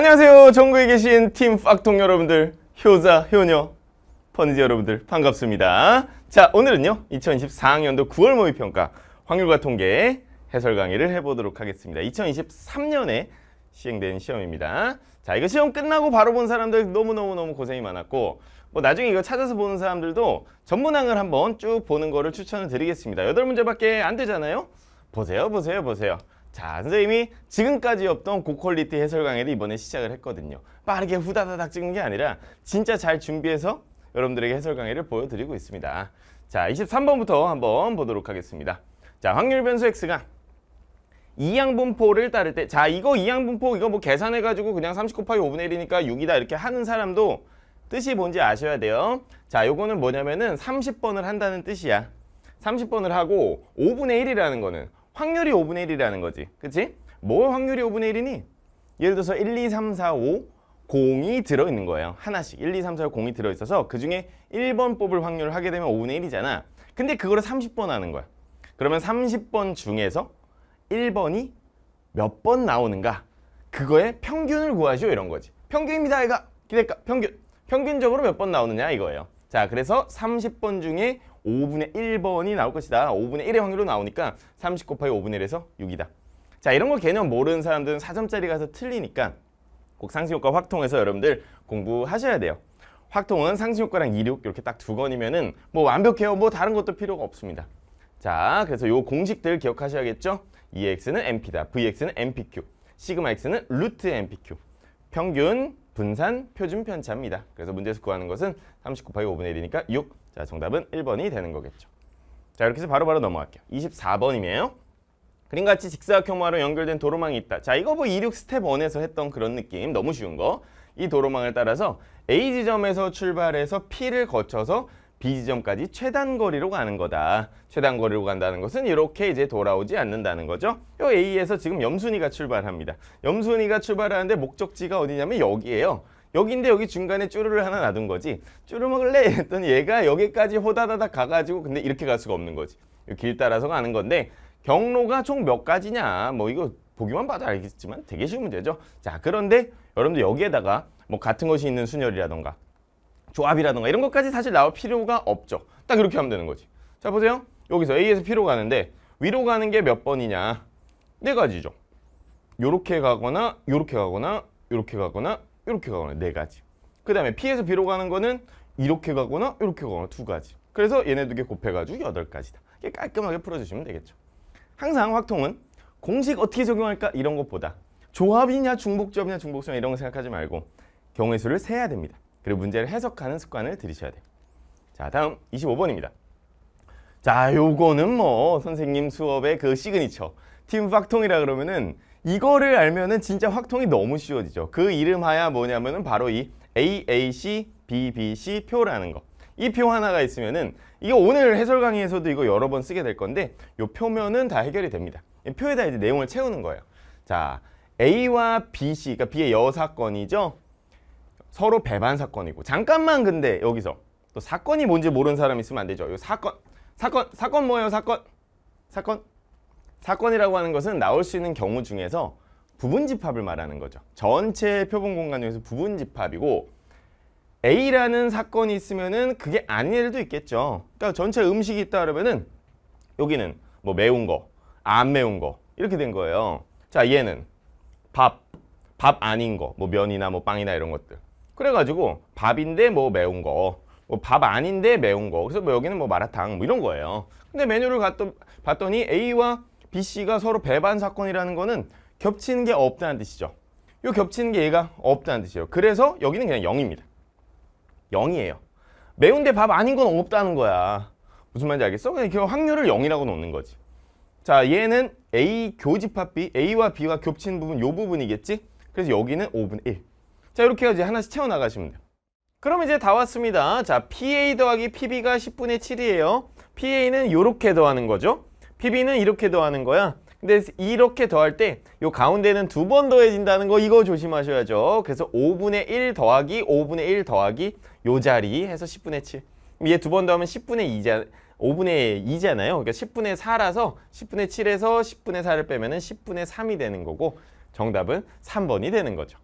안녕하세요 전국에 계신 팀 팍통 여러분들 효자 효녀 펀지 여러분들 반갑습니다 자 오늘은요 2024학년도 9월 모의평가 확률과 통계 해설 강의를 해보도록 하겠습니다 2023년에 시행된 시험입니다 자 이거 시험 끝나고 바로 본 사람들 너무너무너무 고생이 많았고 뭐 나중에 이거 찾아서 보는 사람들도 전문항을 한번 쭉 보는 거를 추천을 드리겠습니다 여덟 문제밖에안 되잖아요 보세요 보세요 보세요 자, 선생님이 지금까지 없던 고퀄리티 해설 강의를 이번에 시작을 했거든요. 빠르게 후다다닥 찍는 게 아니라 진짜 잘 준비해서 여러분들에게 해설 강의를 보여드리고 있습니다. 자, 23번부터 한번 보도록 하겠습니다. 자, 확률 변수 x가 이양분포를 따를 때, 자, 이거 이양분포, 이거 뭐 계산해가지고 그냥 30 곱하기 5분의 1이니까 6이다 이렇게 하는 사람도 뜻이 뭔지 아셔야 돼요. 자, 요거는 뭐냐면은 30번을 한다는 뜻이야. 30번을 하고 5분의 1이라는 거는 확률이 5분의 1이라는 거지. 그치? 뭘 확률이 5분의 1이니? 예를 들어서 1, 2, 3, 4, 5, 0이 들어있는 거예요. 하나씩. 1, 2, 3, 4, 5, 0이 들어있어서 그 중에 1번 뽑을 확률을 하게 되면 5분의 1이잖아. 근데 그거를 30번 하는 거야. 그러면 30번 중에서 1번이 몇 번 나오는가? 그거의 평균을 구하시오 이런 거지. 평균입니다. 이가 기대값 평균. 평균적으로 몇 번 나오느냐 이거예요. 자 그래서 30번 중에 5분의 1번이 나올 것이다. 5분의 1의 확률로 나오니까 30 곱하기 5분의 1에서 6이다. 자 이런 거 개념 모르는 사람들은 4점짜리 가서 틀리니까 꼭 상승효과 확통해서 여러분들 공부하셔야 돼요. 확통은 상승효과랑 이륙 이렇게 딱두 건이면은 뭐 완벽해요. 뭐 다른 것도 필요가 없습니다. 자 그래서 요 공식들 기억하셔야겠죠? EX는 MP다. VX는 MPQ. 시그마 X는 루트 MPQ. 평균 분산 표준 편차입니다. 그래서 문제에서 구하는 것은 30 곱하기 5분의 1이니까 6. 자, 정답은 1번이 되는 거겠죠. 자, 이렇게 해서 바로바로 바로 넘어갈게요. 24번이네요. 그림같이 직사각 형마로 연결된 도로망이 있다. 자, 이거 뭐 26 스텝 1에서 했던 그런 느낌. 너무 쉬운 거. 이 도로망을 따라서 A 지점에서 출발해서 P를 거쳐서 B지점까지 최단 거리로 가는 거다. 최단 거리로 간다는 것은 이렇게 이제 돌아오지 않는다는 거죠. 요 A에서 지금 염순이가 출발합니다. 염순이가 출발하는데 목적지가 어디냐면 여기예요. 여기인데 여기 중간에 쭈루를 하나 놔둔 거지. 쭈루 먹을래? 했더니 얘가 여기까지 호다다닥 가가지고 근데 이렇게 갈 수가 없는 거지. 길 따라서 가는 건데 경로가 총 몇 가지냐. 뭐 이거 보기만 봐도 알겠지만 되게 쉬운 문제죠. 자 그런데 여러분들 여기에다가 뭐 같은 것이 있는 순열이라던가 조합이라든가 이런 것까지 사실 나올 필요가 없죠. 딱 이렇게 하면 되는 거지. 자 보세요. 여기서 A에서 P로 가는데 위로 가는 게 몇 번이냐? 네 가지죠. 요렇게 가거나 요렇게 가거나 요렇게 가거나 요렇게 가거나 네 가지. 그 다음에 P에서 B로 가는 거는 이렇게 가거나 요렇게 가거나 두 가지. 그래서 얘네 두 개 곱해가지고 여덟 가지다. 이게 깔끔하게 풀어주시면 되겠죠. 항상 확통은 공식 어떻게 적용할까 이런 것보다 조합이냐 중복조합이냐 중복성 이런 거 생각하지 말고 경우의 수를 세야 됩니다. 그리고 문제를 해석하는 습관을 들이셔야 돼요. 자, 다음 25번입니다. 자, 요거는 뭐 선생님 수업의 그 시그니처. 팀 확통이라 그러면은 이거를 알면은 진짜 확통이 너무 쉬워지죠. 그 이름하야 뭐냐면은 바로 이 AAC, BBC 표라는 거. 이 표 하나가 있으면은 이거 오늘 해설 강의에서도 이거 여러 번 쓰게 될 건데 요 표면은 다 해결이 됩니다. 표에다 이제 내용을 채우는 거예요. 자, A와 BC, 그러니까 B의 여사건이죠. 서로 배반 사건이고 잠깐만 근데 여기서 또 사건이 뭔지 모르는 사람 있으면 안 되죠. 이 사건 사건 사건 뭐예요? 사건 사건 사건이라고 하는 것은 나올 수 있는 경우 중에서 부분 집합을 말하는 거죠. 전체 표본 공간 중에서 부분 집합이고 A라는 사건이 있으면은 그게 아닌 일도 있겠죠. 그러니까 전체 음식이 있다 그러면은 여기는 뭐 매운 거, 안 매운 거 이렇게 된 거예요. 자 얘는 밥, 밥 아닌 거, 뭐 면이나 뭐 빵이나 이런 것들. 그래가지고 밥인데 뭐 매운 거, 뭐 밥 아닌데 매운 거. 그래서 뭐 여기는 뭐 마라탕 뭐 이런 거예요. 근데 메뉴를 갔더, 봤더니 A와 B씨가 서로 배반 사건이라는 거는 겹치는 게 없다는 뜻이죠. 요 겹치는 게 얘가 없다는 뜻이에요. 그래서 여기는 그냥 0입니다. 0이에요. 매운데 밥 아닌 건 없다는 거야. 무슨 말인지 알겠어? 그냥 그 확률을 0이라고 놓는 거지. 자, 얘는 A 교집합 B, A와 B가 겹친 부분 요 부분이겠지? 그래서 여기는 5분 1. 자 이렇게 해서 이제 하나씩 채워나가시면 돼요 그럼 이제 다 왔습니다 자 PA 더하기 PB가 10분의 7이에요 PA는 이렇게 더하는 거죠 PB는 이렇게 더하는 거야 근데 이렇게 더할 때 요 가운데는 두 번 더해진다는 거 이거 조심하셔야죠 그래서 5분의 1 더하기 5분의 1 더하기 요 자리 해서 10분의 7 이게 두 번 더하면 10분의 2자 5분의 2잖아요 그러니까 10분의 4라서 10분의 7에서 10분의 4를 빼면 은 10분의 3이 되는 거고 정답은 3번이 되는 거죠